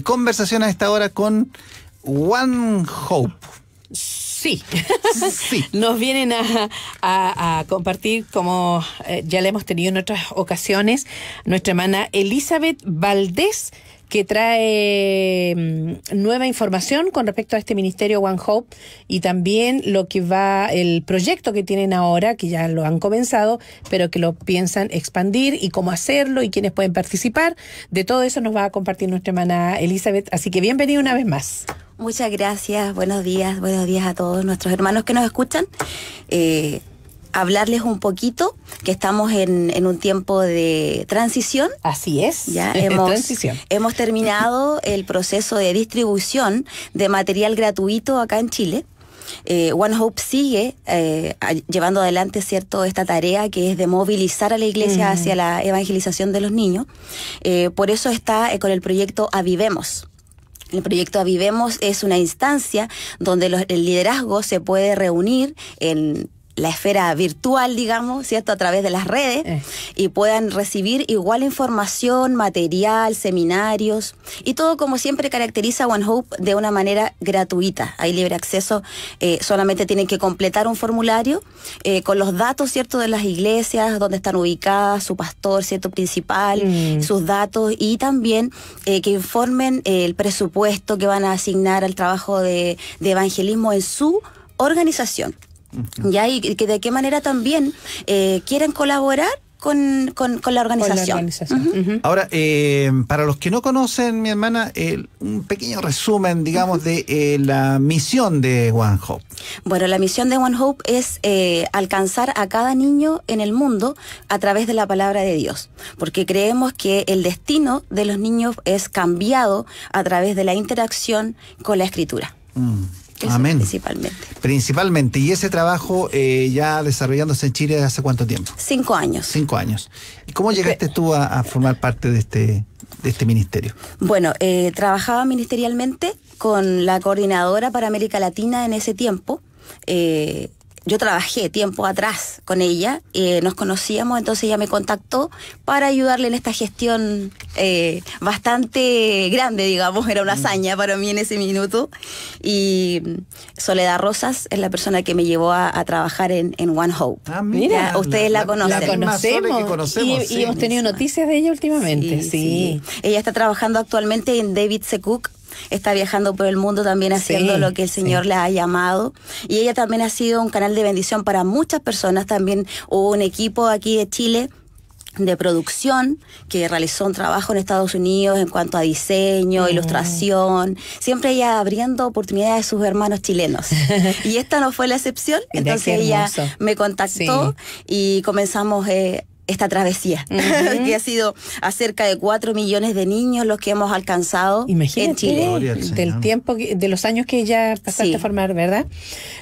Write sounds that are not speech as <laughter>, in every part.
conversación a esta hora con One Hope. Sí. <laughs> sí. Nos vienen a, compartir, como eh, ya le hemos tenido en otras ocasiones, nuestra hermana Elizabeth Valdés que trae mm, nueva información con respecto a este Ministerio One Hope y también lo que va, el proyecto que tienen ahora, que ya lo han comenzado, pero que lo piensan expandir y cómo hacerlo y quiénes pueden participar. De todo eso nos va a compartir nuestra hermana Elizabeth. Así que bienvenida una vez más. Muchas gracias, buenos días, buenos días a todos nuestros hermanos que nos escuchan. Eh, hablarles un poquito que estamos en, un tiempo de transición. Así es. Ya <laughs> hemos, hemos terminado el proceso de distribución de material gratuito acá en Chile. Eh, One Hope sigue eh, llevando adelante cierto esta tarea que es de movilizar a la iglesia hacia la evangelización de los niños. Eh, por eso está con el proyecto Avivemos. El proyecto Avivemos es una instancia donde el liderazgo se puede reunir en la esfera virtual, digamos, ¿cierto? A través de las redes eh. y puedan recibir igual información, material, seminarios y todo como siempre caracteriza One Hope de una manera gratuita. Hay libre acceso, eh, solamente tienen que completar un formulario eh, con los datos, ¿cierto? De las iglesias, donde están ubicadas, su pastor, ¿cierto? Principal, mm. sus datos y también que informen el presupuesto que van a asignar al trabajo de evangelismo en su organización. ¿Ya? Y que de qué manera también eh, quieren colaborar con, la organización. Ahora, eh, para los que no conocen, mi hermana, un pequeño resumen, digamos, de eh, la misión de One Hope. Bueno, la misión de One Hope es eh, alcanzar a cada niño en el mundo a través de la palabra de Dios, porque creemos que el destino de los niños es cambiado a través de la interacción con la escritura. Mm. Principalmente. Principalmente. ¿Y ese trabajo eh, ya desarrollándose en Chile hace cuánto tiempo? Cinco años. Cinco años. ¿Y cómo llegaste tú a, formar parte de este, de este ministerio? Bueno, eh, trabajaba ministerialmente con la coordinadora para América Latina en ese tiempo. Eh, yo trabajé tiempo atrás con ella, eh, nos conocíamos, entonces ella me contactó para ayudarle en esta gestión eh, bastante grande, digamos, era una mm. hazaña para mí en ese minuto. Y Soledad Rosas es la persona que me llevó a, trabajar en, One Hope. Ah, mira, ustedes la, conocen. La conocemos, y, hemos tenido noticias de ella últimamente. Sí, Ella está trabajando actualmente en David C está viajando por el mundo también haciendo lo que el Señor le ha llamado. Y ella también ha sido un canal de bendición para muchas personas, también hubo un equipo aquí de Chile de producción que realizó un trabajo en Estados Unidos en cuanto a diseño, mm. ilustración, siempre ella abriendo oportunidades a sus hermanos chilenos. <laughs> y esta no fue la excepción, entonces ella me contactó y comenzamos eh, esta travesía, <laughs> que ha sido acerca de 4 millones de niños los que hemos alcanzado en Chile. Del tiempo, de los años que ya pasaste a formar, ¿verdad?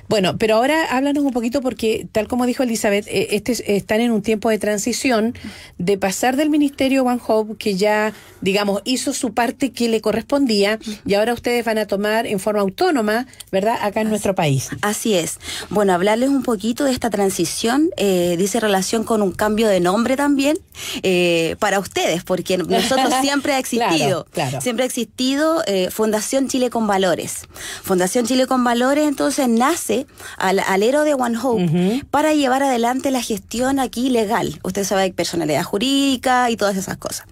Bueno, pero ahora háblanos un poquito porque, tal como dijo Elizabeth, eh, este, están en un tiempo de transición de pasar del Ministerio One Hope, que ya, digamos, hizo su parte que le correspondía, y ahora ustedes van a tomar en forma autónoma, ¿verdad?, acá en nuestro país. Así es. Bueno, hablarles un poquito de esta transición, eh, dice relación con un cambio de nombre nombre también eh, para ustedes, porque nosotros <laughs> siempre ha existido, siempre eh, ha existido Fundación Chile con Valores. Fundación Chile con Valores entonces nace al alero de One Hope para llevar adelante la gestión aquí legal. Usted sabe, personalidad jurídica y todas esas cosas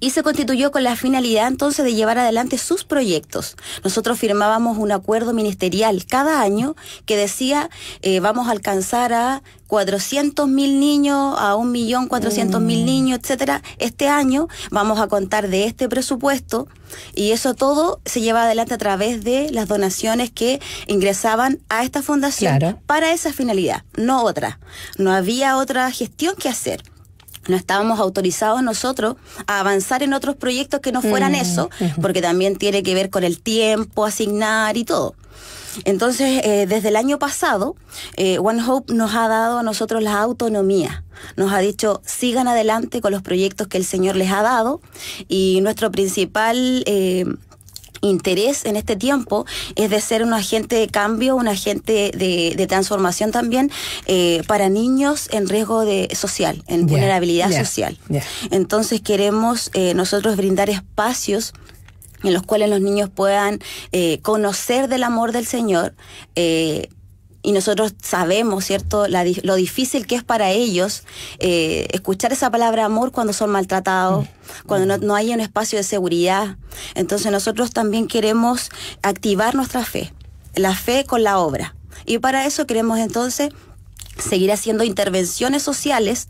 y se constituyó con la finalidad entonces de llevar adelante sus proyectos. Nosotros firmábamos un acuerdo ministerial cada año que decía eh, vamos a alcanzar a 400.000 niños, a 1.400.000 mil mm. niños, etcétera, este año vamos a contar de este presupuesto y eso todo se lleva adelante a través de las donaciones que ingresaban a esta fundación para esa finalidad, no otra. No había otra gestión que hacer no estábamos autorizados nosotros a avanzar en otros proyectos que no fueran mm, eso, porque también tiene que ver con el tiempo, asignar y todo. Entonces, eh, desde el año pasado, eh, One Hope nos ha dado a nosotros la autonomía. Nos ha dicho, sigan adelante con los proyectos que el Señor les ha dado. Y nuestro principal... Eh, interés en este tiempo es de ser un agente de cambio, un agente de, transformación también eh, para niños en riesgo de social, en vulnerabilidad social. Entonces queremos eh, nosotros brindar espacios en los cuales los niños puedan eh, conocer del amor del Señor, y nosotros sabemos, ¿cierto?, lo difícil que es para ellos eh, escuchar esa palabra amor cuando son maltratados, mm. cuando no, no, hay un espacio de seguridad. Entonces nosotros también queremos activar nuestra fe, la fe con la obra. Y para eso queremos entonces seguir haciendo intervenciones sociales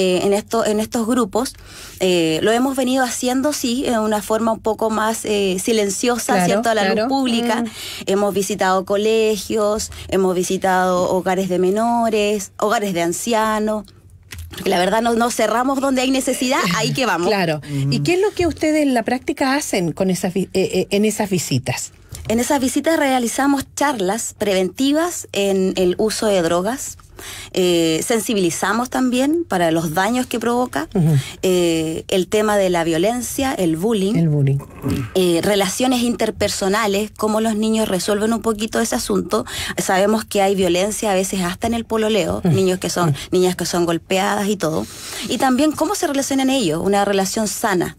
eh, en, esto, en estos grupos. Eh, lo hemos venido haciendo, sí, en eh, una forma un poco más silenciosa, ¿cierto?, a la luz pública. Mm. Hemos visitado colegios, hemos visitado hogares de menores, hogares de ancianos. la verdad no, cerramos donde hay necesidad, <laughs> ahí que vamos. Claro. ¿Y qué es lo que ustedes en la práctica hacen con esas, en esas visitas? En esas visitas realizamos charlas preventivas en el uso de drogas, eh, sensibilizamos también para los daños que provoca, eh, el tema de la violencia, el bullying, eh, relaciones interpersonales, cómo los niños resuelven un poquito ese asunto. Sabemos que hay violencia a veces hasta en el pololeo, niños que son, niñas que son golpeadas y todo. Y también cómo se relacionan ellos, una relación sana.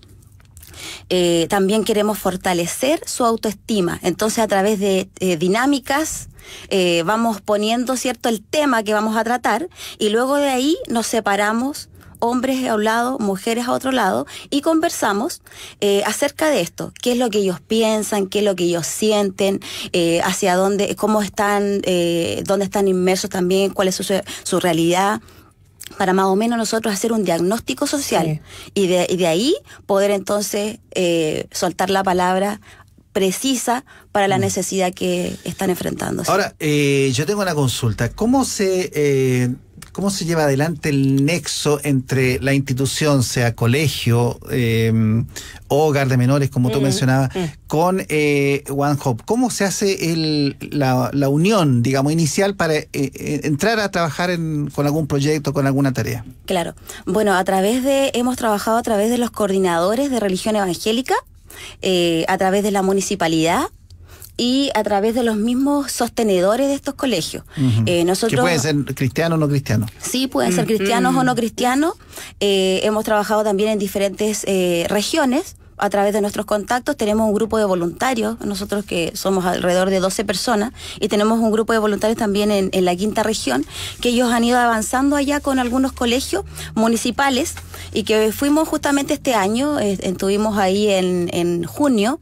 también queremos fortalecer su autoestima. Entonces, a través de dinámicas eh, vamos poniendo, ¿cierto?, el tema que vamos a tratar y luego de ahí nos separamos hombres a un lado, mujeres a otro lado, y conversamos eh, acerca de esto, qué es lo que ellos piensan, qué es lo que ellos sienten, eh, hacia dónde, cómo están, dónde están inmersos también, cuál es su, realidad para más o menos nosotros hacer un diagnóstico social y, de, y, de, ahí poder entonces soltar la palabra precisa para la mm. necesidad que están enfrentándose. Ahora, eh, yo tengo una consulta. ¿Cómo se, eh, ¿Cómo se lleva adelante el nexo entre la institución, sea colegio, o eh, hogar de menores, como tú mm, mencionabas, mm. con One Hope? ¿Cómo se hace la, unión, digamos, inicial para entrar a trabajar con algún proyecto, con alguna tarea? Claro. Bueno, a través de, hemos trabajado a través de los coordinadores de religión evangélica eh, a través de la municipalidad y a través de los mismos sostenedores de estos colegios. Eh, nosotros, pueden ser cristianos o no cristianos. Sí, pueden ser cristianos o no cristianos. Eh, hemos trabajado también en diferentes regiones a través de nuestros contactos tenemos un grupo de voluntarios, nosotros que somos alrededor de 12 personas, y tenemos un grupo de voluntarios también en, la quinta región, que ellos han ido avanzando allá con algunos colegios municipales y que fuimos justamente este año, eh, estuvimos ahí en, junio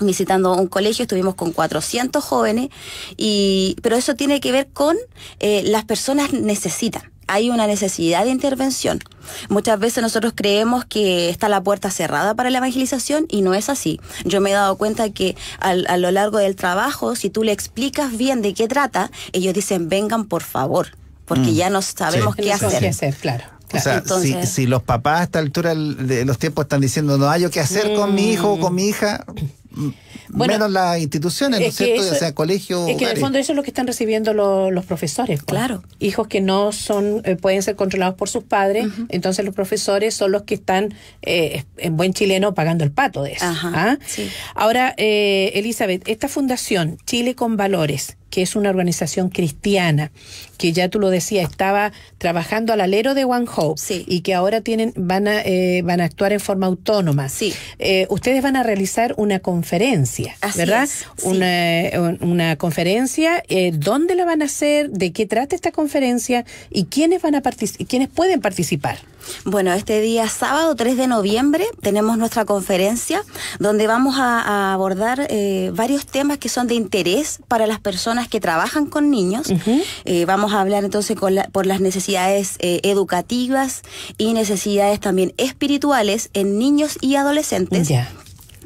visitando un colegio, estuvimos con 400 jóvenes, y, pero eso tiene que ver con eh, las personas necesitan hay una necesidad de intervención. Muchas veces nosotros creemos que está la puerta cerrada para la evangelización y no es así. Yo me he dado cuenta que a lo largo del trabajo, si tú le explicas bien de qué trata, ellos dicen, vengan por favor, porque mm. ya no sabemos qué, hacer. claro. si, los papás a esta altura de los tiempos están diciendo no hay yo qué hacer con mi hijo o con mi hija, bueno, menos las instituciones, ¿no es cierto? o sea, colegios. Es que en el fondo eso es lo que están recibiendo los profesores. Pues. Claro. Hijos que no son, eh, pueden ser controlados por sus padres, entonces los profesores son los que están, eh, en buen chileno, pagando el pato de eso. ¿ah? Ahora, eh, Elizabeth, esta fundación, Chile con Valores, que es una organización cristiana, que ya tú lo decías, estaba trabajando al alero de One Hope y que ahora tienen, van, a, eh, van a actuar en forma autónoma. Sí. Eh, ustedes van a realizar una conferencia, ¿verdad? una, conferencia, eh, ¿dónde la van a hacer? ¿De qué trata esta conferencia? ¿Y quiénes, van a quiénes pueden participar? Bueno, este día sábado 3 de noviembre tenemos nuestra conferencia donde vamos a, abordar eh, varios temas que son de interés para las personas que trabajan con niños. Eh, vamos a hablar entonces por las necesidades eh, educativas y necesidades también espirituales en niños y adolescentes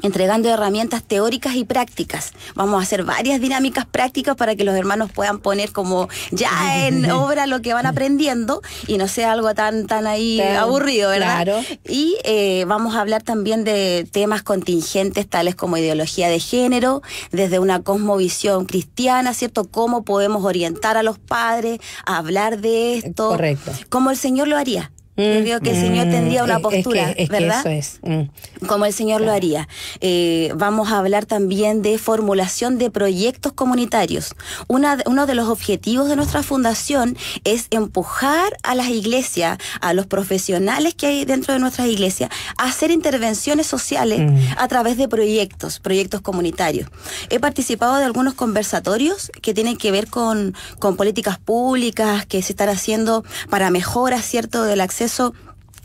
entregando herramientas teóricas y prácticas. Vamos a hacer varias dinámicas prácticas para que los hermanos puedan poner como ya en <laughs> obra lo que van aprendiendo y no sea algo tan, tan ahí aburrido, ¿verdad? Claro. Y eh, vamos a hablar también de temas contingentes tales como ideología de género, desde una cosmovisión cristiana, ¿cierto? Cómo podemos orientar a los padres a hablar de esto. Correcto. Como el Señor lo haría. Yo creo mm, que el Señor mm, tendría una postura, es ¿verdad? eso es. Mm. Como el Señor lo haría. Eh, vamos a hablar también de formulación de proyectos comunitarios. Una, uno de los objetivos de nuestra fundación es empujar a las iglesias, a los profesionales que hay dentro de nuestras iglesias, a hacer intervenciones sociales a través de proyectos, proyectos comunitarios. He participado de algunos conversatorios que tienen que ver con, con políticas públicas que se están haciendo para mejoras, ¿cierto?, del acceso eso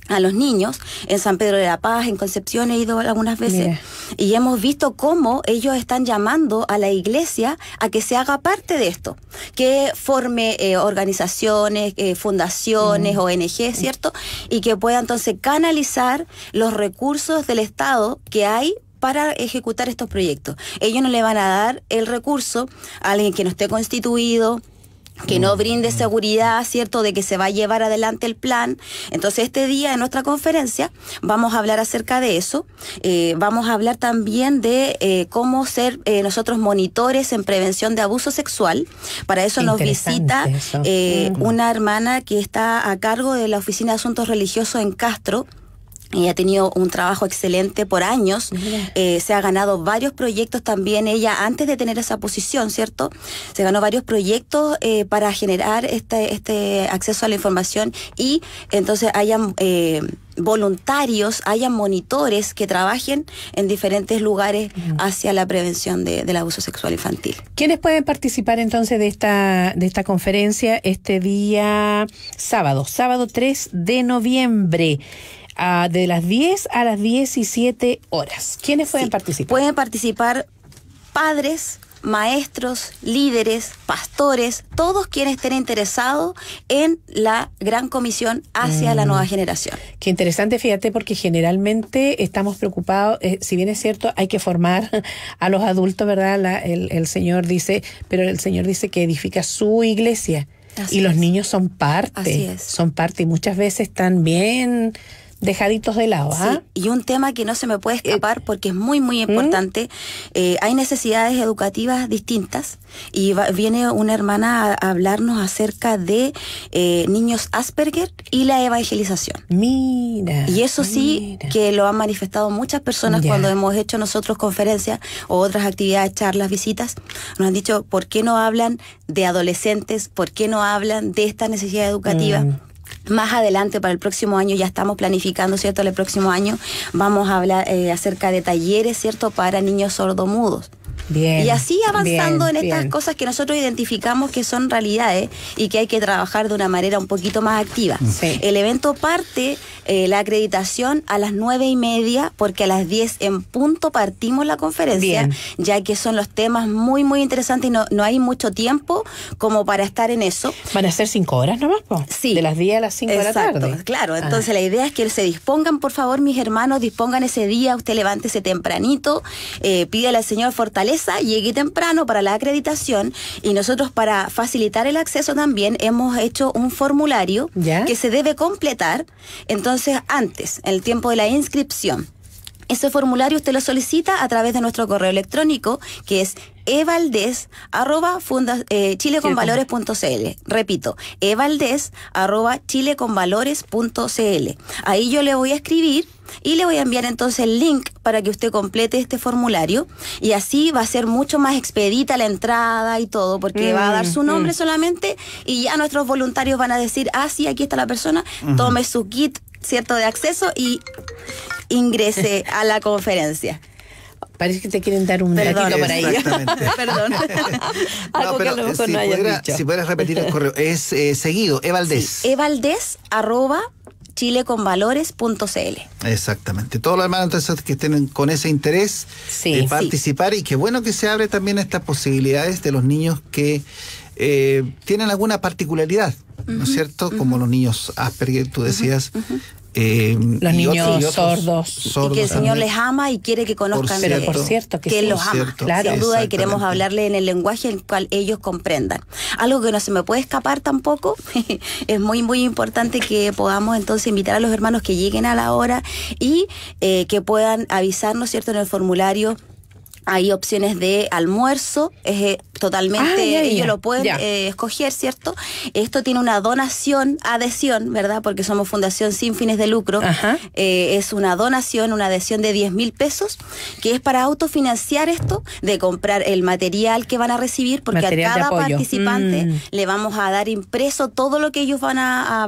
a los niños en San Pedro de la Paz, en Concepción he ido algunas veces y hemos visto cómo ellos están llamando a la iglesia a que se haga parte de esto, que forme eh, organizaciones, eh, fundaciones, ONG, ¿cierto? Y que pueda entonces canalizar los recursos del Estado que hay para ejecutar estos proyectos. Ellos no le van a dar el recurso a alguien que no esté constituido, que no mm. brinde seguridad, ¿cierto?, de que se va a llevar adelante el plan. Entonces, este día en nuestra conferencia vamos a hablar acerca de eso. Eh, vamos a hablar también de eh, cómo ser eh, nosotros monitores en prevención de abuso sexual. Para eso nos visita mm. una hermana que está a cargo de la Oficina de Asuntos Religiosos en Castro, ella ha tenido un trabajo excelente por años, eh, se ha ganado varios proyectos también ella antes de tener esa posición, ¿cierto? Se ganó varios proyectos eh, para generar este, este acceso a la información y entonces hayan... Eh, voluntarios, hayan monitores que trabajen en diferentes lugares hacia la prevención del abuso sexual infantil. ¿Quiénes pueden participar entonces de esta, de esta conferencia este día sábado, sábado 3 de noviembre? de las 10 a las 17 horas. ¿Quiénes pueden participar? Pueden participar padres, maestros, líderes, pastores, todos quienes estén interesados en la gran comisión hacia la mm. nueva generación. Qué interesante, fíjate, porque generalmente estamos preocupados, eh, si bien es cierto, hay que formar <laughs> a los adultos, ¿verdad? el, Señor dice, pero el Señor dice que edifica su iglesia. y los niños son parte, Así es. son parte y muchas veces están bien dejaditos de lado. ¿ah? Sí, y un tema que no se me puede eh, escapar porque es muy, muy ¿Mm? importante. Eh, hay necesidades educativas distintas y viene una hermana a, hablarnos acerca de eh, niños Asperger y la evangelización. Mira. Y eso sí que lo han manifestado muchas personas cuando hemos hecho nosotros conferencias o otras actividades, charlas, visitas. Nos han dicho, ¿por qué no hablan de adolescentes? ¿Por qué no hablan de esta necesidad educativa? Mm. Más adelante, para el próximo año, ya estamos planificando, ¿cierto? El próximo año vamos a hablar eh, acerca de talleres, ¿cierto? Para niños sordomudos y así avanzando en estas cosas que nosotros identificamos que son realidades y que hay que trabajar de una manera un poquito más activa. Mm. El evento parte eh, la acreditación a las nueve y media, porque a las diez en punto partimos la conferencia, ya que son los temas muy, muy interesantes y no, hay mucho tiempo como para estar en eso. Van a ser cinco horas nomás, Sí. De las diez a las cinco de la tarde. Claro, ah. entonces la idea es que se dispongan, por favor, mis hermanos, dispongan ese día, usted levántese tempranito, eh, al Señor fortaleza llegue llegué temprano para la acreditación y nosotros para facilitar el acceso también hemos hecho un formulario que se debe completar entonces antes, en el tiempo de la inscripción. Ese formulario usted lo solicita a través de nuestro correo electrónico que es evaldez.chileconvalores.cl eh, Repito, evaldez.chileconvalores.cl Ahí yo le voy a escribir y le voy a enviar entonces el link para que usted complete este formulario y así va a ser mucho más expedita la entrada y todo porque va a dar mm, su nombre mm. solamente y ya nuestros voluntarios van a decir, ah, sí, aquí está la persona, tome su kit cierto de acceso y ingrese a la conferencia. Parece que te quieren dar un Perdón, para ir. <laughs> Perdón. Algo que a lo mejor si, eh, no si puedes repetir el correo, es eh, seguido, evaldés. Sí, e arroba chileconvalores.cl. Exactamente. Todos los hermanos entonces que estén con ese interés de participar y qué bueno que se abre también estas posibilidades de los niños que eh, tienen alguna particularidad ¿no es cierto? Como los niños Asperger, tú decías. Eh, los niños sordos. Y que el Señor les ama y quiere que conozcan pero por cierto que, los ama. Sin duda, y queremos hablarle en el lenguaje en el cual ellos comprendan. Algo que no se me puede escapar tampoco, <laughs> es muy, muy importante que podamos entonces invitar a los hermanos que lleguen a la hora y eh, que puedan avisarnos, ¿cierto?, en el formulario hay opciones de almuerzo, es eh, totalmente ah, ellos lo pueden eh, escoger, ¿cierto? Esto tiene una donación, adhesión, ¿verdad? Porque somos fundación sin fines de lucro. Eh, es una donación, una adhesión de 10 mil pesos, que es para autofinanciar esto, de comprar el material que van a recibir, porque a cada participante mm. le vamos a dar impreso todo lo que ellos van a,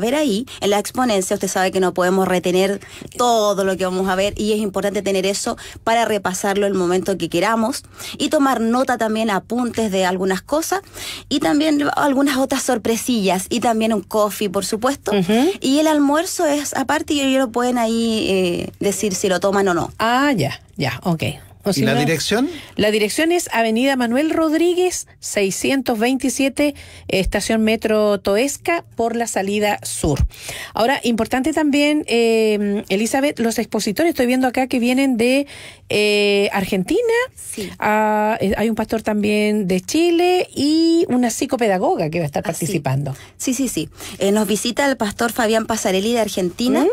ver ahí en la exponencia. Usted sabe que no podemos retener todo lo que vamos a ver y es importante tener eso para repasarlo el momento que queramos y tomar nota también apuntes de algunas cosas y también algunas otras sorpresillas y también un coffee, por supuesto. Y el almuerzo es aparte y ellos lo pueden ahí eh, decir si lo toman o no. Ah, ya, ya, ok. ¿Y la dirección? La dirección es Avenida Manuel Rodríguez, 627, Estación Metro Toesca, por la salida sur. Ahora, importante también, eh, Elizabeth, los expositores, estoy viendo acá que vienen de eh, Argentina, sí. Ah, eh, hay un pastor también de Chile y una psicopedagoga que va a estar ah, participando. Sí, sí, sí. nos visita el pastor Fabián Pasarelli de Argentina. ¿Mm?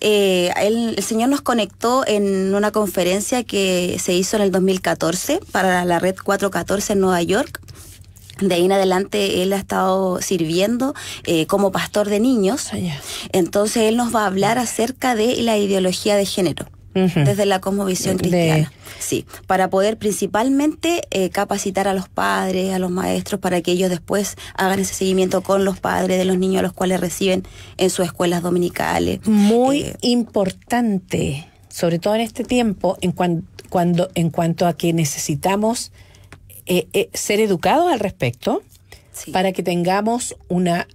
el Señor nos conectó en una conferencia que se hizo en el 2014 para la red 414 en Nueva York. De ahí en adelante él ha estado sirviendo eh, como pastor de niños. Ah, Entonces él nos va a hablar acerca de la ideología de género desde la cosmovisión cristiana. Sí, para poder principalmente eh, capacitar a los padres, a los maestros, para que ellos después hagan ese seguimiento con los padres de los niños a los cuales reciben en sus escuelas dominicales. Muy eh, importante sobre todo en este tiempo, en, cuando, en cuanto a que necesitamos eh, eh, ser educados al respecto para que tengamos una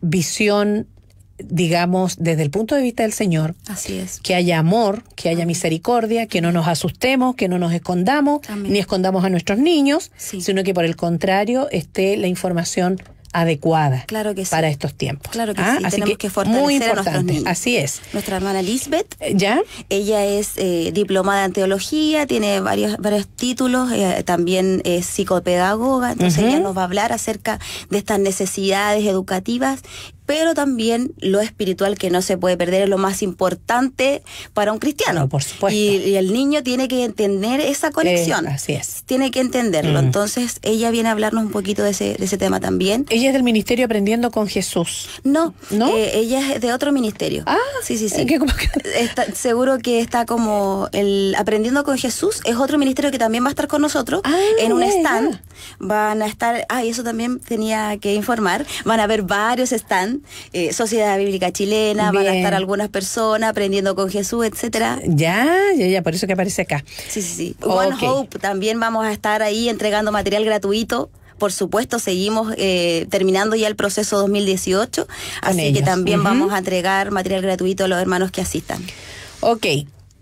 visión digamos, desde el punto de vista del Señor. Que haya amor, que haya misericordia, que no nos asustemos, que no nos escondamos, ni escondamos a nuestros niños, sino que por el contrario esté la información adecuada para estos tiempos. Claro que ah, sí, Así tenemos que, fortalecer nuestros niños. Así es. Nuestra hermana Lisbeth, eh, ¿ya? Ella es eh, diplomada en teología, tiene varios, varios títulos, eh, también es psicopedagoga, entonces ella nos va a hablar acerca de estas necesidades educativas pero también lo espiritual que no se puede perder es lo más importante para un cristiano. por supuesto. Y, el niño tiene que entender esa eh, conexión. así es. Tiene que entenderlo. Mm. Entonces, ella viene a hablarnos un poquito de ese, de ese tema también. Ella es del ministerio Aprendiendo con Jesús. No, ¿no? Eh, ella es de otro ministerio. Ah, sí, sí, sí. Eh, seguro que está como el Aprendiendo con Jesús es otro ministerio que también va a estar con nosotros ah, en un stand. Van a estar, ah, eso también tenía que informar. Van a haber varios stands eh, Sociedad Bíblica Chilena, van a estar algunas personas aprendiendo con Jesús, etcétera. Ya, ya, ya, por eso que aparece acá. Sí, sí, sí. One Hope también vamos a estar ahí entregando material gratuito por supuesto, seguimos eh, terminando ya el proceso 2018, así que también vamos a entregar material gratuito a los hermanos que asistan. Ok,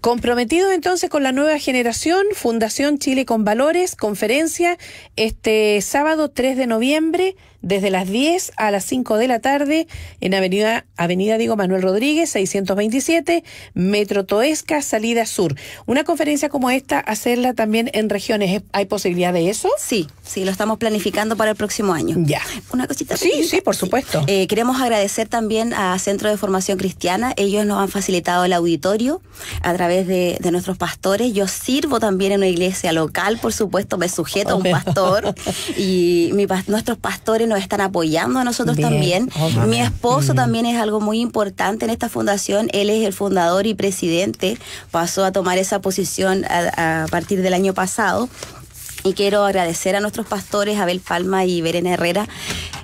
Comprometidos entonces con la nueva generación, Fundación Chile con Valores, conferencia este sábado 3 de noviembre desde las 10 a las 5 de la tarde en Avenida, Avenida Diego Manuel Rodríguez, 627, Metro Toesca, Salida Sur. Una conferencia como esta, hacerla también en regiones, ¿hay posibilidad de eso? Sí, sí, lo estamos planificando para el próximo año. Ya. Una cosita. Sí, sí, por supuesto. Eh, queremos agradecer también a Centro de Formación Cristiana, ellos nos han facilitado el auditorio a través de, nuestros pastores. Yo sirvo también en una iglesia local, por supuesto, me sujeto a un pastor <laughs> y nuestros pastores nos están apoyando a nosotros también. Oh, Mi esposo mm. también es algo muy importante en esta fundación. Él es el fundador y presidente. Pasó a tomar esa posición a, a partir del año pasado. Y quiero agradecer a nuestros pastores, Abel Palma y Verena Herrera,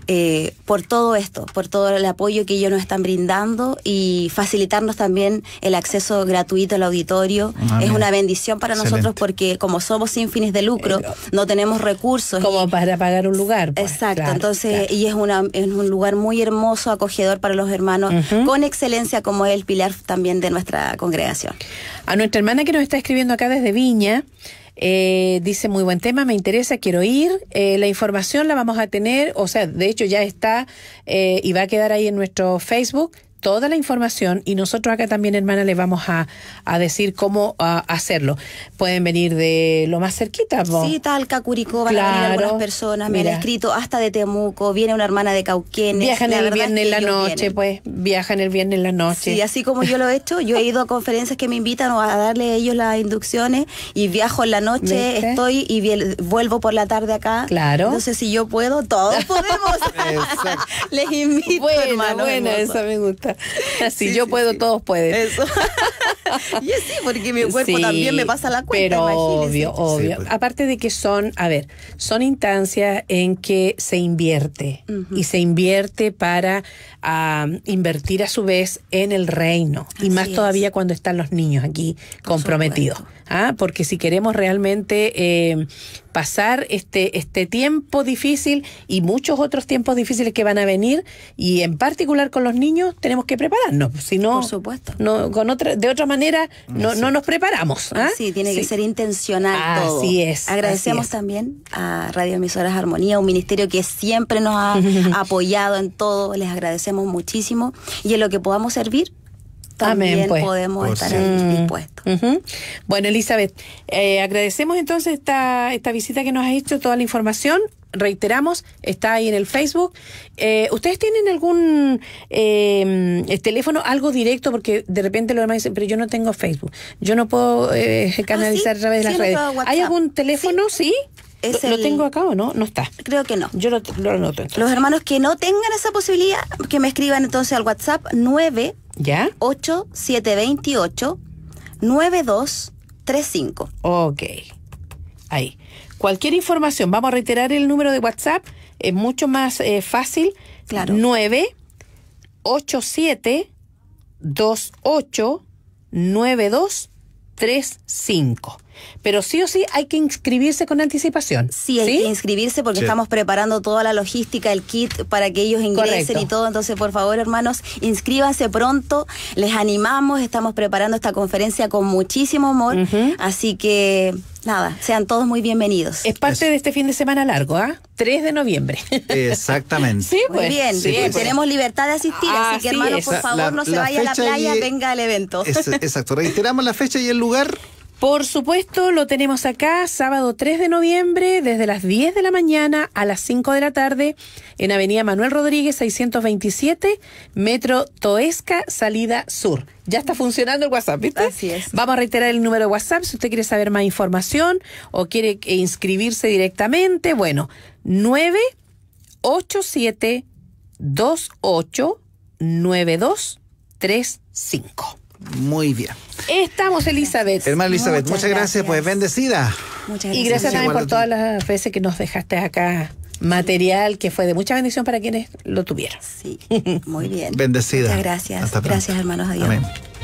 eh, por todo esto, por todo el apoyo que ellos nos están brindando y facilitarnos también el acceso gratuito al auditorio. Ah, es una bendición para nosotros porque como somos sin fines de lucro, eh, no tenemos recursos. Como para pagar un lugar. Pues, exacto, entonces y es, una, es un lugar muy hermoso, acogedor para los hermanos, con excelencia como es el pilar también de nuestra congregación. A nuestra hermana que nos está escribiendo acá desde Viña, eh, dice, muy buen tema, me interesa, quiero ir. Eh, la información la vamos a tener, o sea, de hecho ya está eh, y va a quedar ahí en nuestro Facebook, toda la información y nosotros acá también, hermana, le vamos a, a decir cómo hacerlo. Pueden venir de lo más cerquita. ¿vos? Sí, tal, Curicó, van a venir algunas personas, me han escrito hasta de Temuco, viene una hermana de Cauquenes. Viajan el viernes en la noche, pues, viajan el viernes en la noche. Sí, así como yo lo he hecho, yo he ido a conferencias que me invitan o a darle ellos las inducciones y viajo en la noche, estoy y vuelvo por la tarde acá. Claro. Entonces, si yo puedo, todos podemos. <laughs> Les invito, hermano. Bueno, eso me gusta si <laughs> yo puedo, todos pueden. Eso. <laughs> sí, porque mi cuerpo también me pasa la cuenta. Pero obvio, obvio. Pues. Aparte de que son, a ver, son instancias en que se invierte y se invierte para invertir a su vez en el reino y más todavía cuando están los niños aquí comprometidos. ¿ah? porque si queremos realmente eh, pasar este, este tiempo difícil y muchos otros tiempos difíciles que van a venir, y en particular con los niños, tenemos que prepararnos. Pues, si Por supuesto. con otra, de otra manera, no, nos preparamos. ¿ah? Sí, tiene que ser intencional. Así es. Agradecemos también a Radio Emisoras Armonía, un ministerio que siempre nos ha <laughs> apoyado en todo, les agradecemos muchísimo y en lo que podamos servir también pues. podemos oh, estar mm. dispuestos. Bueno, Elizabeth, eh, agradecemos entonces esta, esta visita que nos has hecho, toda la información. Reiteramos, está ahí en el Facebook. Eh, ¿Ustedes tienen algún em, eh, teléfono, algo directo? Porque de repente los demás dicen, pero yo no tengo Facebook, yo no puedo ah, canalizar a través de las redes. ¿Hay algún teléfono? ¿Sí? ¿Lo tengo acá o no? No está. Creo que no. Yo lo, lo Los hermanos que no tengan esa posibilidad, que me escriban entonces al WhatsApp 9 ¿Ya? 8728 9235. Ok. Ahí. Cualquier información, vamos a reiterar el número de WhatsApp, es mucho más eh, fácil. Claro. 9 87 28 92 pero sí o sí hay que inscribirse con anticipación. Sí, hay que inscribirse porque estamos preparando toda la logística, el kit para que ellos ingresen y todo. Entonces, por favor, hermanos, inscríbanse pronto. Les animamos, estamos preparando esta conferencia con muchísimo amor. Así que nada, sean todos muy bienvenidos. Es parte de este fin de semana largo, ¿ah? 3 de noviembre. Exactamente. <laughs> sí, pues. Muy bien, pues. tenemos libertad de asistir, así que ah, hermanos, por favor, no se vaya a la playa, venga al evento. <laughs> exacto, reiteramos la fecha y el lugar por supuesto, lo tenemos acá sábado 3 de noviembre desde las 10 de la mañana a las 5 de la tarde en Avenida Manuel Rodríguez 627, Metro Toesca, salida sur. Ya está funcionando el WhatsApp, ¿viste? Así es. Vamos a reiterar el número de WhatsApp si usted quiere saber más información o quiere inscribirse directamente. Bueno, 987 28 muy bien. Estamos, Elizabeth. Hermana Elizabeth, muchas, gracias, pues bendecida. Muchas gracias. Y gracias también por todas las veces que nos dejaste acá material que fue de mucha bendición para quienes lo tuvieron. Sí, muy bien. Bendecida. Muchas gracias. Hasta gracias, hermanos. Adiós. Amén.